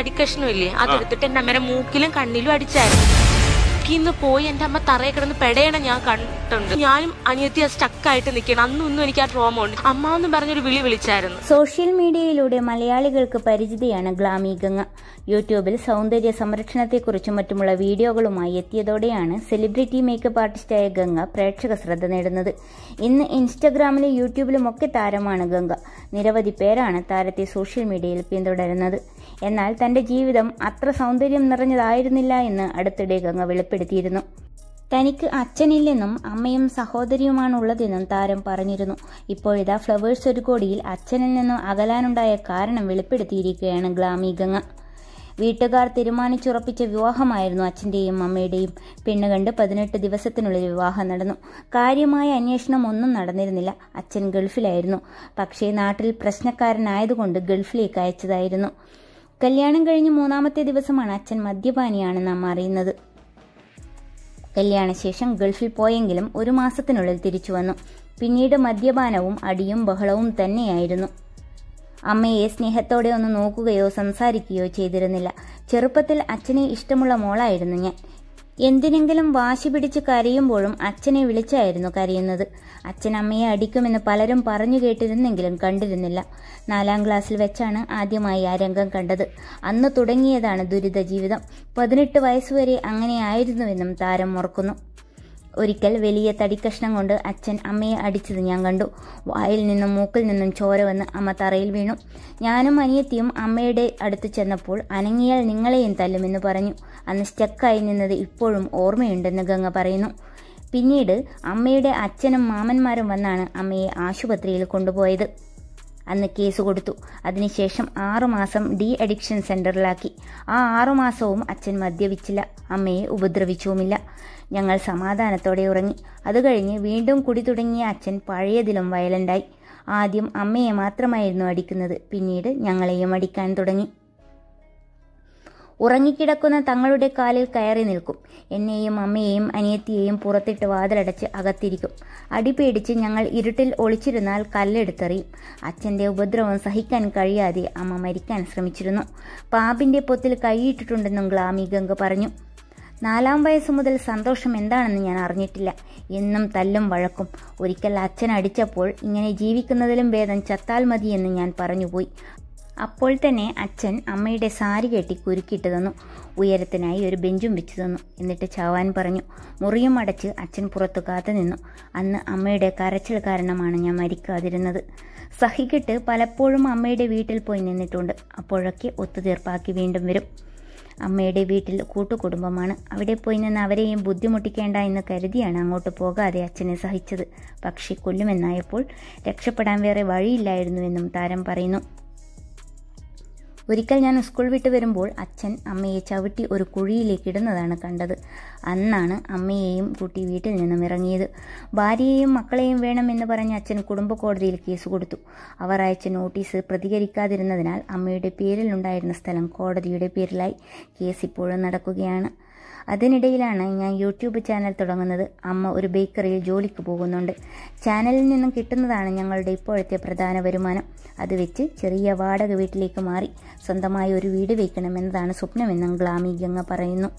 തടിക്കഷ്ണം ഇല്ലേ അതെടുത്തിട്ട് എന്റെ അമ്മേനെ മൂക്കിലും കണ്ണിലും അടിച്ചായിരുന്നു ഇന്ന് പോയി എന്റെ അമ്മ തറയെ കിടന്ന് പെടയണ ഞാൻ കണ്ടിട്ടുണ്ട് ഞാനും അനിയത്തി സ്റ്റക്കായിട്ട് നിൽക്കണം അന്നും ഇന്നും എനിക്ക് ആ ട്രോമ ഉണ്ട് അമ്മ എന്ന് പറഞ്ഞൊരു വിളി വിളിച്ചായിരുന്നു സോഷ്യൽ മീഡിയയിലൂടെ മലയാളികൾക്ക് പരിചിതയാണ് ഗ്ലാമി ഗംഗ യൂട്യൂബിൽ സൗന്ദര്യ സംരക്ഷണത്തെക്കുറിച്ചും മറ്റുമുള്ള വീഡിയോകളുമായി എത്തിയതോടെയാണ് സെലിബ്രിറ്റി മേക്കപ്പ് ആർട്ടിസ്റ്റായ ഗംഗ പ്രേക്ഷക ശ്രദ്ധ നേടുന്നത് ഇന്ന് ഇൻസ്റ്റഗ്രാമിലും യൂട്യൂബിലും ഒക്കെ താരമാണ് ഗംഗ നിരവധി പേരാണ് താരത്തെ സോഷ്യൽ മീഡിയയിൽ പിന്തുടരുന്നത് എന്നാൽ തന്റെ ജീവിതം അത്ര സൗന്ദര്യം നിറഞ്ഞതായിരുന്നില്ല എന്ന് അടുത്തിടെ ഗംഗ വെളിപ്പെടുത്തിയിരുന്നു തനിക്ക് അച്ഛനില്ലെന്നും അമ്മയും സഹോദരിയുമാണ് ഉള്ളതെന്നും താരം പറഞ്ഞിരുന്നു ഇപ്പോഴിതാ ഫ്ലവേഴ്സ് ഒരു കോടിയിൽ അച്ഛനിൽ നിന്നും അകലാനുണ്ടായ കാരണം വെളിപ്പെടുത്തിയിരിക്കുകയാണ് ഗ്ലാമി ഗംഗ വീട്ടുകാർ തീരുമാനിച്ചുറപ്പിച്ച വിവാഹമായിരുന്നു അച്ഛൻ്റെയും അമ്മയുടെയും പെണ്ണ് കണ്ട് പതിനെട്ട് ദിവസത്തിനുള്ളിൽ വിവാഹം നടന്നു കാര്യമായ അന്വേഷണം ഒന്നും നടന്നിരുന്നില്ല അച്ഛൻ ഗൾഫിലായിരുന്നു പക്ഷേ നാട്ടിൽ പ്രശ്നക്കാരനായതുകൊണ്ട് ഗൾഫിലേക്ക് അയച്ചതായിരുന്നു കല്യാണം കഴിഞ്ഞ് മൂന്നാമത്തെ ദിവസമാണ് അച്ഛൻ മദ്യപാനിയാണെന്ന് നാം അറിയുന്നത് കല്യാണശേഷം ഗൾഫിൽ പോയെങ്കിലും ഒരു മാസത്തിനുള്ളിൽ തിരിച്ചു വന്നു പിന്നീട് മദ്യപാനവും അടിയും ബഹളവും തന്നെയായിരുന്നു അമ്മയെ സ്നേഹത്തോടെ ഒന്ന് നോക്കുകയോ സംസാരിക്കുകയോ ചെയ്തിരുന്നില്ല ചെറുപ്പത്തിൽ അച്ഛനെ ഇഷ്ടമുള്ള മോളായിരുന്നു ഞാൻ എന്തിനെങ്കിലും വാശി പിടിച്ച് കരയുമ്പോഴും അച്ഛനെ വിളിച്ചായിരുന്നു കരയുന്നത് അച്ഛൻ അമ്മയെ അടിക്കുമെന്ന് പലരും പറഞ്ഞു കേട്ടിരുന്നെങ്കിലും കണ്ടിരുന്നില്ല നാലാം ക്ലാസ്സിൽ വെച്ചാണ് ആദ്യമായി ആ രംഗം കണ്ടത് അന്ന് തുടങ്ങിയതാണ് ദുരിത ജീവിതം പതിനെട്ട് വയസ്സുവരെ അങ്ങനെയായിരുന്നുവെന്നും താരം ഓർക്കുന്നു ഒരിക്കൽ വലിയ തടിക്കഷ്ണം കൊണ്ട് അച്ഛൻ അമ്മയെ അടിച്ചത് ഞാൻ കണ്ടു വായിൽ നിന്നും മൂക്കിൽ നിന്നും ചോര വന്ന് അമ്മ തറയിൽ വീണു ഞാനും അനിയത്തിയും അമ്മയുടെ അടുത്ത് ചെന്നപ്പോൾ അനങ്ങിയാൽ നിങ്ങളെയും തല്ലുമെന്ന് പറഞ്ഞു അന്ന് സ്റ്റക്കായി നിന്നത് ഇപ്പോഴും ഓർമ്മയുണ്ടെന്ന് ഗംഗ പറയുന്നു പിന്നീട് അമ്മയുടെ അച്ഛനും മാമന്മാരും വന്നാണ് അമ്മയെ ആശുപത്രിയിൽ കൊണ്ടുപോയത് അന്ന് കേസ് കൊടുത്തു അതിനുശേഷം ആറുമാസം ഡി അഡിക്ഷൻ സെന്ററിലാക്കി ആ ആറുമാസവും അച്ഛൻ മദ്യപിച്ചില്ല അമ്മയെ ഉപദ്രവിച്ചുമില്ല ഞങ്ങൾ സമാധാനത്തോടെ ഉറങ്ങി അത് കഴിഞ്ഞ് വീണ്ടും കുടി തുടങ്ങിയ അച്ഛൻ പഴയതിലും വയലൻ്റായി ആദ്യം അമ്മയെ മാത്രമായിരുന്നു അടിക്കുന്നത് പിന്നീട് ഞങ്ങളെയും അടിക്കാൻ തുടങ്ങി ഉറങ്ങിക്കിടക്കുന്ന തങ്ങളുടെ കാലിൽ കയറി നിൽക്കും എന്നെയും അമ്മയെയും അനിയത്തിയെയും പുറത്തിട്ട് വാതിലടച്ച് അകത്തിരിക്കും അടിപേടിച്ച് ഞങ്ങൾ ഇരുട്ടിൽ ഒളിച്ചിരുന്നാൽ കല്ലെടുത്തെറിയും അച്ഛൻ്റെ ഉപദ്രവം സഹിക്കാൻ കഴിയാതെ അമ്മ മരിക്കാൻ ശ്രമിച്ചിരുന്നു പാമ്പിൻ്റെ പൊത്തിൽ കൈയിട്ടിട്ടുണ്ടെന്നും ഗ്ലാമി ഗംഗ പറഞ്ഞു നാലാം വയസ്സ് മുതൽ സന്തോഷം എന്താണെന്ന് ഞാൻ അറിഞ്ഞിട്ടില്ല എന്നും തല്ലും വഴക്കും ഒരിക്കൽ അച്ഛൻ അടിച്ചപ്പോൾ ഇങ്ങനെ ജീവിക്കുന്നതിലും ഭേദം ചത്താൽ മതിയെന്ന് ഞാൻ പറഞ്ഞുപോയി അപ്പോൾ തന്നെ അച്ഛൻ അമ്മയുടെ സാരി കെട്ടി കുരുക്കിയിട്ട് തന്നു ഉയരത്തിനായി ഒരു ബെഞ്ചും വെച്ചു തന്നു എന്നിട്ട് ചാവാൻ പറഞ്ഞു മുറിയും അടച്ച് അച്ഛൻ പുറത്തു കാത്തു നിന്നു അന്ന് അമ്മയുടെ കരച്ചിൽ കാരണമാണ് ഞാൻ മരിക്കാതിരുന്നത് സഹിക്കിട്ട് പലപ്പോഴും അമ്മയുടെ വീട്ടിൽ പോയി നിന്നിട്ടുണ്ട് അപ്പോഴൊക്കെ ഒത്തുതീർപ്പാക്കി വീണ്ടും വരും അമ്മയുടെ വീട്ടിൽ കൂട്ടുകുടുംബമാണ് അവിടെ പോയി നിന്ന് അവരെയും ബുദ്ധിമുട്ടിക്കേണ്ട എന്ന് കരുതിയാണ് അങ്ങോട്ട് പോകാതെ അച്ഛനെ സഹിച്ചത് പക്ഷി കൊല്ലുമെന്നായപ്പോൾ രക്ഷപ്പെടാൻ വേറെ വഴിയില്ലായിരുന്നുവെന്നും താരം പറയുന്നു ഒരിക്കൽ ഞാൻ സ്കൂൾ വിട്ട് വരുമ്പോൾ അച്ഛൻ അമ്മയെ ചവിട്ടി ഒരു കുഴിയിലേക്ക് ഇടുന്നതാണ് കണ്ടത് അന്നാണ് അമ്മയെയും കുട്ടി വീട്ടിൽ നിന്നും ഇറങ്ങിയത് ഭാര്യയെയും മക്കളെയും വേണമെന്ന് പറഞ്ഞ് അച്ഛൻ കുടുംബ കോടതിയിൽ കേസ് കൊടുത്തു അവർ അയച്ച നോട്ടീസ് പ്രതികരിക്കാതിരുന്നതിനാൽ അമ്മയുടെ പേരിലുണ്ടായിരുന്ന സ്ഥലം കോടതിയുടെ പേരിലായി കേസ് ഇപ്പോഴും നടക്കുകയാണ് അതിനിടയിലാണ് ഞാൻ യൂട്യൂബ് ചാനൽ തുടങ്ങുന്നത് അമ്മ ഒരു ബേക്കറിയിൽ ജോലിക്ക് പോകുന്നുണ്ട് ചാനലിൽ നിന്നും കിട്ടുന്നതാണ് ഞങ്ങളുടെ ഇപ്പോഴത്തെ പ്രധാന വരുമാനം അത് വെച്ച് ചെറിയ വാടക വീട്ടിലേക്ക് മാറി സ്വന്തമായി ഒരു വീട് വയ്ക്കണമെന്നതാണ് സ്വപ്നമെന്നും ഗ്ലാമി ഗംഗ പറയുന്നു